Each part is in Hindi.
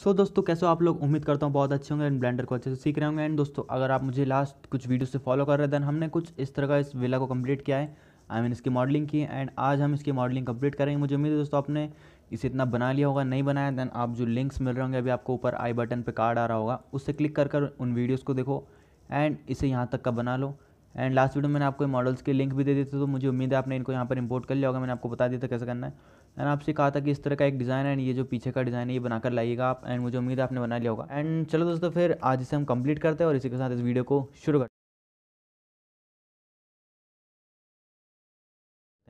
सो so, दोस्तों कैसे हो आप लोग उम्मीद करता हूँ बहुत अच्छे होंगे एंड ब्लेंडर को अच्छे से सीख रहे होंगे एंड दोस्तों अगर आप मुझे लास्ट कुछ वीडियो से फॉलो कर रहे हैं देन हमने कुछ इस तरह का इस विला को कंप्लीट किया है आई I मीन mean, इसकी मॉडलिंग की एंड आज हम इसकी मॉडलिंग कंप्लीट करेंगे मुझे उम्मीद है दोस्तों आपने इसे इतना बना लिया होगा नहीं बनाया देन आप जो लिंक्स मिल रहे होंगे अभी आपको ऊपर आई बटन पर कार्ड आ रहा होगा उससे क्लिक कर कर उन वीडियोज़ को देखो एंड इसे यहाँ तक का बना लो एंड लास्ट वीडियो मैंने आपको मॉडल्स के लिंक भी दे दिए थे तो मुझे उम्मीद है आपने इनको यहाँ पर इम्पोर्ट कर लिया होगा मैंने आपको बता दिया था कैसे करना है एंड आपसे कहा था कि इस तरह का एक डिज़ाइन एंड ये जो पीछे का डिज़ाइन है ये बनाकर लाइएगा आप एंड मुझे उम्मीद है आपने बना लिया होगा एंड चलो दोस्तों फिर आज इसे हम कंप्लीट करते हैं और इसी के साथ इस वीडियो को शुरू करते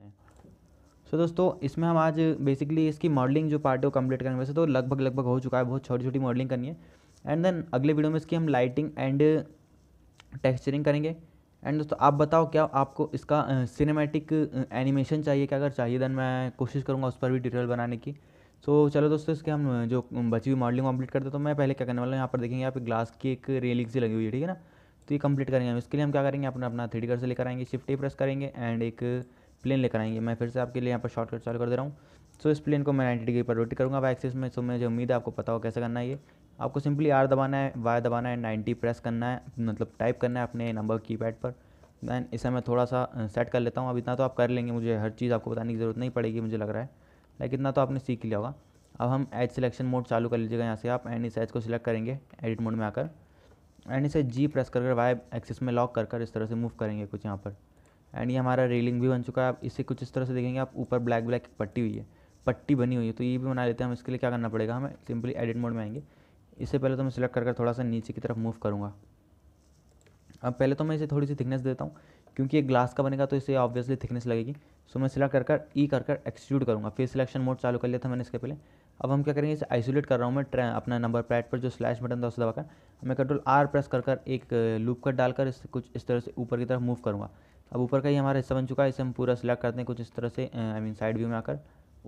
हैं सो दोस्तों इसमें हम आज बेसिकली इसकी मॉडलिंग जो पार्ट है वो कंप्लीट करेंगे वैसे तो लगभग लगभग हो चुका है बहुत छोटी छोटी मॉडलिंग करनी है एंड देन अगले वीडियो में इसकी हम लाइटिंग एंड टेक्सचरिंग करेंगे एंड दोस्तों आप बताओ क्या आपको इसका सिनेमैटिक एनिमेशन चाहिए क्या अगर चाहिए दैन मैं कोशिश करूँगा उस पर भी ट्यूटोरियल बनाने की सो so, चलो दोस्तों इसके हम जो बची हुई मॉडलिंग कंप्लीट करते तो मैं पहले क्या करने वाला हूँ यहाँ पर देखेंगे यहाँ पर ग्लास की एक रेलिंग सी लगी हुई है ठीक है ना तो ये कंप्लीट करेंगे हम इसके लिए हम क्या करेंगे अपना अपना थ्री कर से लेकर आएंगे शिफ्ट ए प्रेस करेंगे एंड एक प्लेन लेकर आएंगे मैं फिर से आपके लिए यहाँ पर शॉर्टकट चालू कर दे रहा हूँ सो इस प्लेन को मैं नाइन्टी डिग्री पर रोटेट करूँगा वाई एक्सिस में सो मुझे उम्मीद है आपको पता हो कैसे करना है ये आपको सिंपली आर दबाना है वाई दबाना है नाइन्टी प्रेस करना है मतलब टाइप करना है अपने नंबर की पैड पर दैन इसे मैं थोड़ा सा सेट uh, कर लेता हूँ अब इतना तो आप कर लेंगे मुझे हर चीज़ आपको बताने की ज़रूरत नहीं पड़ेगी मुझे लग रहा है लाइक इतना तो आपने सीख लिया होगा अब हम एज सिलेक्शन मोड चालू कर लीजिएगा यहाँ से आप एंड इस एज को सिलेक्ट करेंगे एडिट मोड में आकर एंड इसे जी प्रेस कर कर वाई एक्सिस में लॉक कर कर इस तरह से मूव करेंगे कुछ यहाँ पर एंड ये हमारा रेलिंग भी बन चुका है आप इसे कुछ इस तरह से देखेंगे आप ऊपर ब्लैक ब्लैक पट्टी हुई है पट्टी बनी हुई है तो ये भी बना लेते हैं हम इसके लिए क्या करना पड़ेगा हमें सिंपली एडिट मोड में आएंगे इससे पहले तो मैं सिलेक्ट करके थोड़ा सा नीचे की तरफ मूव करूँगा अब पहले तो मैं इसे थोड़ी सी थिकनेस देता हूँ क्योंकि ये ग्लास का बनेगा तो इसे ऑब्वियसली थिकनेस लगेगी सो मैं सिलेक्ट कर कर ई e कर कर एक्सक्यूट करूँगा फिर सिलेक्शन मोड चालू कर लिया था मैंने इसके पहले अब हम क्या करेंगे इसे आइसोलेट कर रहा हूँ मैं अपना नंबर पैड पर जो स्लैश बटन था उसे दबाकर मैं कंट्रोल आर प्रेस कर कर एक लूप कट डालकर इस कुछ इस तरह से ऊपर की तरफ मूव करूँगा अब ऊपर का ही हमारा हिस्सा बन चुका है इसे हम पूरा सिलेक्ट करते हैं कुछ इस तरह से आई मीन साइड व्यू में आकर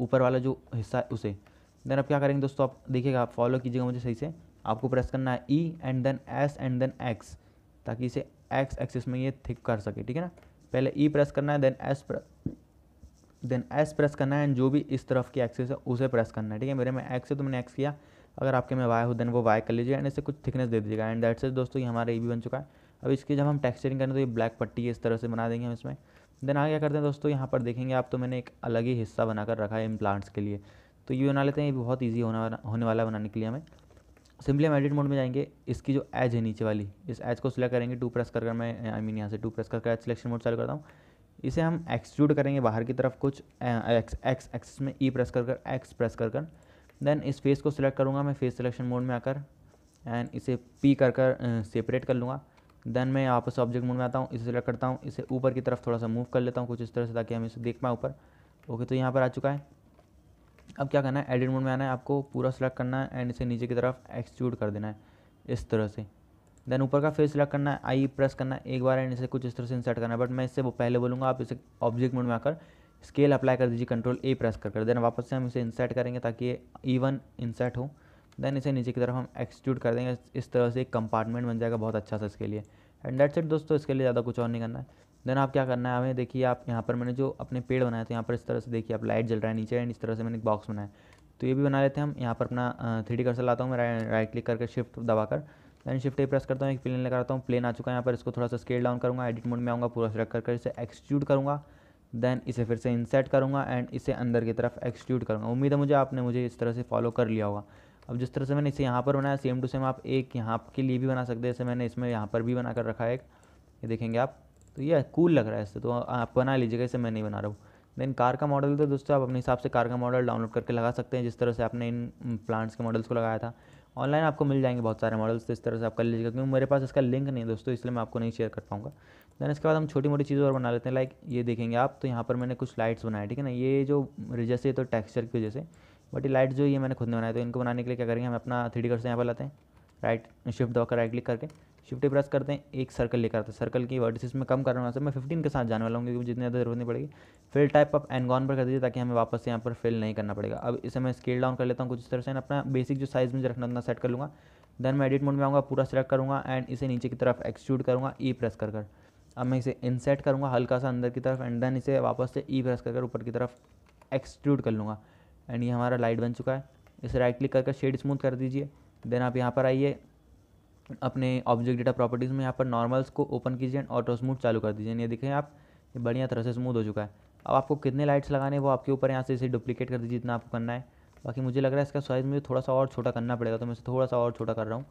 ऊपर वाला जो हिस्सा है उसे देन आप क्या करेंगे दोस्तों आप देखिएगा आप फॉलो कीजिएगा मुझे सही से आपको प्रेस करना है E and then S and then X ताकि इसे एक्स एक्सिस में ये थिक कर सके ठीक है ना पहले ई e प्रेस करना है then S then S press करना है एंड जो भी इस तरफ की एक्सिस है उसे प्रेस करना है ठीक है मेरे में एक्स है तो मैंने एक्स किया अगर आपके में वाई हो देन वो वाई कर लीजिए एंड इसे कुछ थिकनेस दे दीजिएगा एंड दैट्स से दोस्तों ये हमारा ई भी बन चुका है अब इसकी जब हम टेक्सचरिंग करें तो ये ब्लैक पट्टी इस तरह से बना देंगे हम इसमें देन आगे क्या करते हैं दोस्तों यहाँ पर देखेंगे आप तो मैंने एक अलग ही हिस्सा बनाकर रखा है इम्प्लांट्स के लिए तो ये बना लेते हैं ये बहुत ईजी होना होने वाला बनाने के लिए हमें सिंपली हम एडिट मोड में जाएंगे इसकी जो एज है नीचे वाली इस एज को सिलेक्ट करेंगे टू प्रेस कर मैं आई मीन यहाँ से two press edge selection mode चालू करता हूँ इसे हम एक्सट्रूड करेंगे बाहर की तरफ कुछ एक्स एक्स एक्स में ई e प्रेस कर कर एक्स प्रेस कर कर देन इस फेस को सिलेक्ट करूँगा मैं फेस सिलेक्शन मोड में आकर एंड इसे पी कर कर सेपरेट कर लूँगा देन मैं यहाँ पर सब्जेक्ट मोड में आता हूँ इसे सेलेक्ट करता हूँ इसे ऊपर की तरफ थोड़ा सा मूव कर लेता हूँ कुछ इस तरह से ताकि हम इसे देख पाएँ ऊपर ओके तो यहाँ पर आ चुका है अब क्या करना है एडिट मोड में आना है आपको पूरा सेलेक्ट करना है एंड इसे नीचे की तरफ एक्सक्यूट कर देना है इस तरह से देन ऊपर का फिर सेलेक्ट करना है आई प्रेस करना है एक बार एंड इसे कुछ इस तरह से इंसर्ट करना है बट मैं इससे वो पहले बोलूँगा आप इसे ऑब्जेक्ट मोड में आकर स्केल अप्लाई कर दीजिए कंट्रोल ए प्रेस कर कर देन वापस से हम इसे इंसर्ट करेंगे ताकि ये ईवन इंसर्ट हो देन इसे नीचे की तरफ हम एक्सट्यूट कर देंगे इस तरह से एक कंपार्टमेंट बन जाएगा बहुत अच्छा सा इसके लिए एंड डेट सेट दोस्तों इसके लिए ज़्यादा कुछ और नहीं करना है देन आप क्या करना है हमें देखिए आप यहाँ पर मैंने जो अपने पेड़ बनाया तो यहाँ पर इस तरह से देखिए आप लाइट जल रहा है नीचे एंड इस तरह से मैंने एक बॉक्स बनाया तो ये भी बना लेते हैं हम यहाँ पर अपना थ्री डी लाता हूँ मैं राइट क्लिक करके शिफ्ट दबाकर देन शिफ्ट ए प्रेस करता हूँ एक प्लेन लगाता हूँ प्लेन आ चुका है यहाँ पर इसको थोड़ा सा स्केल डाउन करूँगा एडिट मोड में आऊँगा पूरा सेलेक्ट करके इसे एक्सट्यूट करूँगा देन इसे फिर से इंसेट करूँगा एंड इसे अंदर की तरफ एक्सट्यूट करूँगा उम्मीद है मुझे आपने मुझे इस तरह से फॉलो कर लिया होगा अब जिस तरह से मैंने इसे यहाँ पर बनाया सेम टू सेम आप एक यहाँ के लिए भी बना सकते हैं जैसे मैंने इसमें यहाँ पर भी बना कर रखा है एक ये देखेंगे आप तो ये कूल लग रहा है इससे तो आप बना लीजिएगा इसे मैं नहीं बना रहा हूँ देन कार का मॉडल तो दोस्तों आप अपने हिसाब से कार का मॉडल डाउनलोड करके लगा सकते हैं जिस तरह से आपने इन प्लांट्स के मॉडल्स को लगाया था ऑनलाइन आपको मिल जाएंगे बहुत सारे मॉडल्स तो इस तरह से आप कर लीजिएगा क्योंकि मेरे पास इसका लिंक नहीं है दोस्तों इसलिए मैं आपको नहीं शेयर कर पाऊँगा देन इसके बाद हम छोटी मोटी चीज़ें और बना लेते हैं लाइक ये देखेंगे आप तो यहाँ पर मैंने कुछ लाइट्स बनाए ठीक है ना ये जो रिजस है तो टेक्स्चर की वजह से बट ये लाइट जो ये मैंने खुद ने बनाया तो इनको बनाने के लिए क्या करेंगे हम अपना थ्री डी कर्सर यहाँ पर लाते हैं राइट शिफ्ट कर राइट क्लिक करके शिफ्ट प्रेस करते हैं एक सर्कल लेकर आते हैं सर्कल की वर्डिस में कम करने रहा मैं फिफ्टीन के साथ जाने वाला हूँ क्योंकि जितनी ज़्यादा जरूरत नहीं पड़ेगी फिल टाइप आप एनगॉन पर कर दीजिए ताकि हमें वापस से यहाँ पर फिल नहीं करना पड़ेगा अब इसे मैं स्केल डाउन कर लेता हूँ कुछ इस तरह से अपना बेसिक जो साइज़ मुझे रखना उतना सेट कर लूँगा देन मैं एडिट मोड में आऊँगा पूरा सिलेक्ट करूँगा एंड इसे नीचे की तरफ एक्सट्यूट करूँगा ई e प्रेस कर कर अब मैं इसे इनसेट करूँगा हल्का सा अंदर की तरफ एंड देन इसे वापस से ई e प्रेस कर कर ऊपर की तरफ एक्सट्यूट कर लूँगा एंड ये हमारा लाइट बन चुका है इसे राइट क्लिक करके शेड स्मूथ कर दीजिए देन आप यहाँ पर आइए अपने ऑब्जेक्ट डेटा प्रॉपर्टीज़ में यहाँ पर नॉर्मल्स को ओपन कीजिए एंड ऑटो स्मूथ चालू कर दीजिए ये देखें आप ये बढ़िया तरह से स्मूथ हो चुका है अब आपको कितने लाइट्स लगाने वो आपके ऊपर यहाँ से इसे डुप्लीकेट कर दीजिए जितना आपको करना है बाकी मुझे लग रहा है इसका साइज़ मुझे थोड़ा सा और छोटा करना पड़ेगा तो मैं इसे थोड़ा सा और छोटा कर रहा हूँ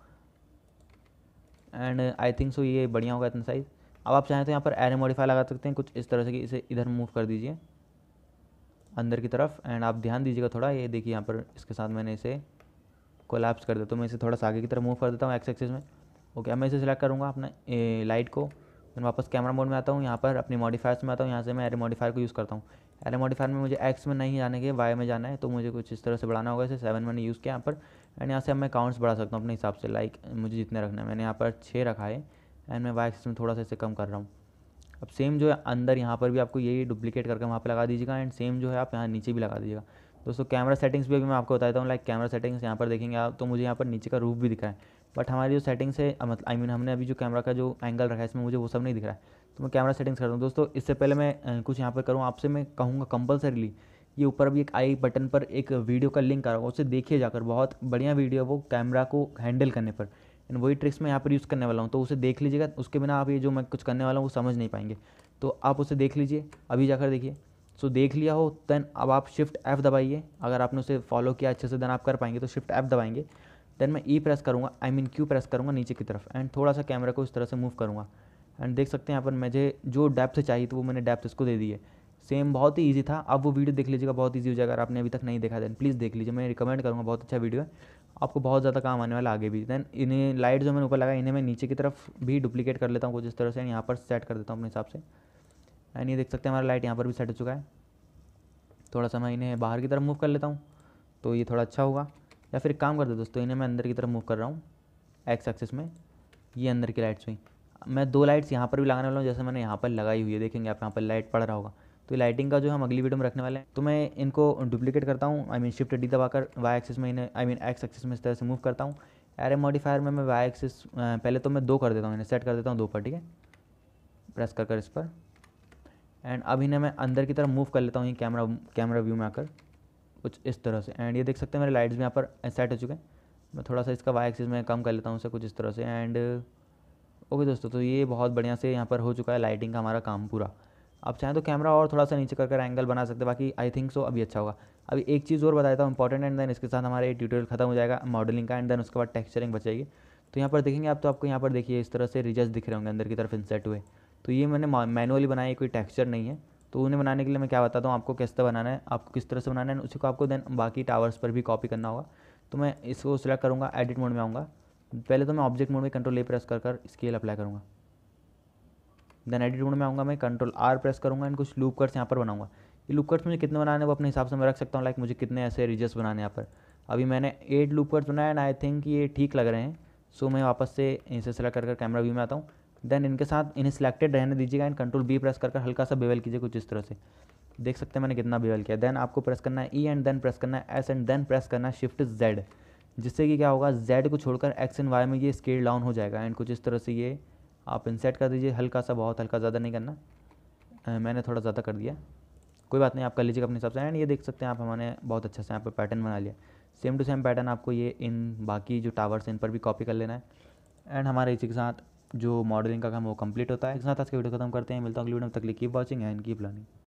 एंड आई थिंक सो ये बढ़िया होगा इतना साइज़ अब आप चाहें तो यहाँ पर एरे मॉडिफाई लगा सकते हैं कुछ इस तरह से कि इसे इधर मूव कर दीजिए अंदर की तरफ एंड आप ध्यान दीजिएगा थोड़ा ये देखिए यहाँ पर इसके साथ मैंने इसे कोलैप्स कर दिया तो मैं इसे थोड़ा सागे की तरफ मूव कर देता हूँ एक्स एक्सेस में ओके अब मैं इसे सिलेक्ट करूँगा अपने लाइट को मैं वापस कैमरा मोड में आता हूँ यहाँ पर अपनी मॉडिफायर्स में आता हूँ यहाँ से मैं एरे मॉडिफायर को यूज़ करता हूँ एरे मॉडिफायर में मुझे एक्स में नहीं जाने के वाई में जाना है तो मुझे कुछ इस तरह से बढ़ाना होगा इसे सेवन मैंने यूज़ किया यहाँ पर एंड यहाँ से अब मैं काउंट्स बढ़ा सकता हूँ अपने हिसाब से लाइक मुझे जितने रखना है मैंने यहाँ पर छः रखा है एंड मैं वाई एक्स में थोड़ा सा इसे कम कर रहा हूँ अब सेम जो है अंदर यहाँ पर भी आपको यही डुप्लीकेट करके वहाँ पर लगा दीजिएगा एंड सेम जो है आप यहाँ नीचे भी लगा दीजिएगा दोस्तों कैमरा सेटिंग्स भी अभी मैं आपको बताता हूँ लाइक कैमरा सेटिंग्स यहाँ पर देखेंगे आप तो मुझे यहाँ पर नीचे का रूप भी दिखा है बट हमारी जो सेटिंग्स है मतलब आई मीन हमने अभी जो कैमरा का जो एंगल रखा है इसमें मुझे वो सब नहीं दिख रहा है तो मैं कैमरा सेटिंग्स करता हूँ दोस्तों इससे पहले मैं कुछ यहाँ पर करूँ आपसे मैं कहूँगा कंपलसरीली ये ऊपर भी एक आई बटन पर एक वीडियो का लिंक आ रहा होगा उसे देखिए जाकर बहुत बढ़िया वीडियो है वो कैमरा को हैंडल करने पर एंड वही ट्रिक्स मैं यहाँ पर यूज़ करने वाला हूँ तो उसे देख लीजिएगा उसके बिना आप ये जो मैं कुछ करने वाला हूँ वो समझ नहीं पाएंगे तो आप उसे देख लीजिए अभी जाकर देखिए सो so, देख लिया हो देन अब आप शिफ्ट एफ़ दबाइए अगर आपने उसे फॉलो किया अच्छे से देन आप कर पाएंगे तो शिफ्ट एफ़ दबाएंगे देन मैं ई e प्रेस करूँगा आई मीन क्यू प्रेस करूँगा नीचे की तरफ एंड थोड़ा सा कैमरा को इस तरह से मूव करूँगा एंड देख सकते हैं यहाँ पर मुझे जो डेप्थ चाहिए तो वो मैंने डेप्थ इसको दे दिए सेम बहुत ही ईजी था अब वो वीडियो देख लीजिएगा बहुत ईजी हो जाएगा अगर आपने अभी तक नहीं देखा देन प्लीज़ देख लीजिए मैं रिकमेंड करूँगा बहुत अच्छा वीडियो है आपको बहुत ज़्यादा काम आने वाला आगे भी दैन इन्हें लाइट जो मैंने ऊपर लगाया इन्हें मैं नीचे की तरफ भी डुप्लीकेट कर लेता हूँ कुछ इस तरह से यहाँ पर सेट कर देता हूँ अपने हिसाब से एंड ये देख सकते हैं हमारा लाइट यहाँ पर भी सेट हो चुका है थोड़ा सा मैं इन्हें बाहर की तरफ मूव कर लेता हूँ तो ये थोड़ा अच्छा होगा या फिर काम कर दो दोस्तों इन्हें मैं अंदर की तरफ मूव कर रहा हूँ एक्स एक्सेस में ये अंदर की लाइट्स हुई मैं दो लाइट्स यहाँ पर भी लगाने वाला हूँ जैसे मैंने यहाँ पर लगाई हुई है देखेंगे आप यहाँ पर लाइट पड़ रहा होगा तो लाइटिंग का जो हम अगली वीडियो में रखने वाले हैं तो मैं इनको डुप्लीकेट करता हूँ आई मीन शिफ्ट डी दबाकर वाई एक्सिस में इन्हें आई मीन एक्स एक्सिस में इस तरह से मूव करता हूँ एरे मॉडिफायर में मैं वाई एक्सिस पहले तो मैं दो कर देता हूँ इन्हें सेट कर देता हूँ दो पर ठीक है प्रेस कर कर इस पर एंड अब इन्हें मैं अंदर की तरफ मूव कर लेता हूँ ये कैमरा कैमरा व्यू में आकर कुछ इस तरह से एंड ये देख सकते हैं मेरे लाइट्स भी यहाँ पर सेट हो चुके हैं मैं थोड़ा सा इसका वाई एक्सिस में कम कर लेता हूँ उसे कुछ इस तरह से एंड ओके दोस्तों तो ये बहुत बढ़िया से यहाँ पर हो चुका है लाइटिंग का हमारा काम पूरा आप चाहें तो कैमरा और थोड़ा सा नीचे कर कर एंगल बना सकते हैं बाकी आई थिंक सो अभी अच्छा होगा अभी एक चीज़ और बताया था हूँ इंपॉर्टेंट एंड देन इसके साथ हमारा ये ट्यूटोरियल खत्म हो जाएगा मॉडलिंग का एंड देन उसके बाद टेक्सचरिंग बचेगी तो यहाँ पर देखेंगे आप तो आपको यहाँ पर देखिए इस तरह से रिजल्ट दिख रहे होंगे अंदर की तरफ इंसेट हुए तो ये मैंने मैनुअली बनाई कोई टेक्स्चर नहीं है तो उन्हें बनाने के लिए मैं क्या बताता हूँ आपको किस तरह बनाना है आपको किस तरह से बनाना है उसी को आपको देन बाकी टावर्स पर भी कॉपी करना होगा तो मैं इसको सिलेक्ट करूँगा एडिट मोड में आऊँगा पहले तो मैं ऑब्जेक्ट मोड में कंट्रोल ए प्रेस कर कर स्केल अप्लाई करूँगा देन एडिट मोड में आऊँगा मैं कंट्रोल आर प्रेस करूँगा एंड कुछ लूप यहाँ पर बनाऊँगा ये लूप मुझे कितने बनाने वो अपने हिसाब से मैं रख सकता हूँ लाइक मुझे कितने ऐसे रिजस बनाने यहाँ पर अभी मैंने एट लूप बनाए एंड आई थिंक ये ठीक लग रहे हैं सो मैं वापस से इनसे सेलेक्ट कर कैमरा व्यू में आता हूँ देन इनके साथ इन्हें सिलेक्टेड रहने दीजिएगा एंड कंट्रोल बी प्रेस कर हल्का सा बेवल कीजिए कुछ इस तरह से देख सकते हैं मैंने कितना बेवल किया देन आपको प्रेस करना है ई एंड देन प्रेस करना है एस एंड देन प्रेस करना है शिफ्ट जेड जिससे कि क्या होगा जेड को छोड़कर एक्स एंड वाई में ये स्केल डाउन हो जाएगा एंड कुछ इस तरह से ये आप इंसेट कर दीजिए हल्का सा बहुत हल्का ज़्यादा नहीं करना मैंने थोड़ा ज़्यादा कर दिया कोई बात नहीं आप कर लीजिएगा अपने हिसाब से एंड ये देख सकते हैं आप हमारे बहुत अच्छे से यहाँ पर पैटर्न बना लिया सेम टू सेम पैटर्न आपको ये इन बाकी जो टावर्स इन पर भी कॉपी कर लेना है एंड हमारे इसी के साथ जो मॉडलिंग का काम वो कंप्लीट होता है एक साथ आज के वीडियो खत्म करते हैं मिलता हूँ अगली वीडियो तक लिखी वॉचिंग एंड की प्लानिंग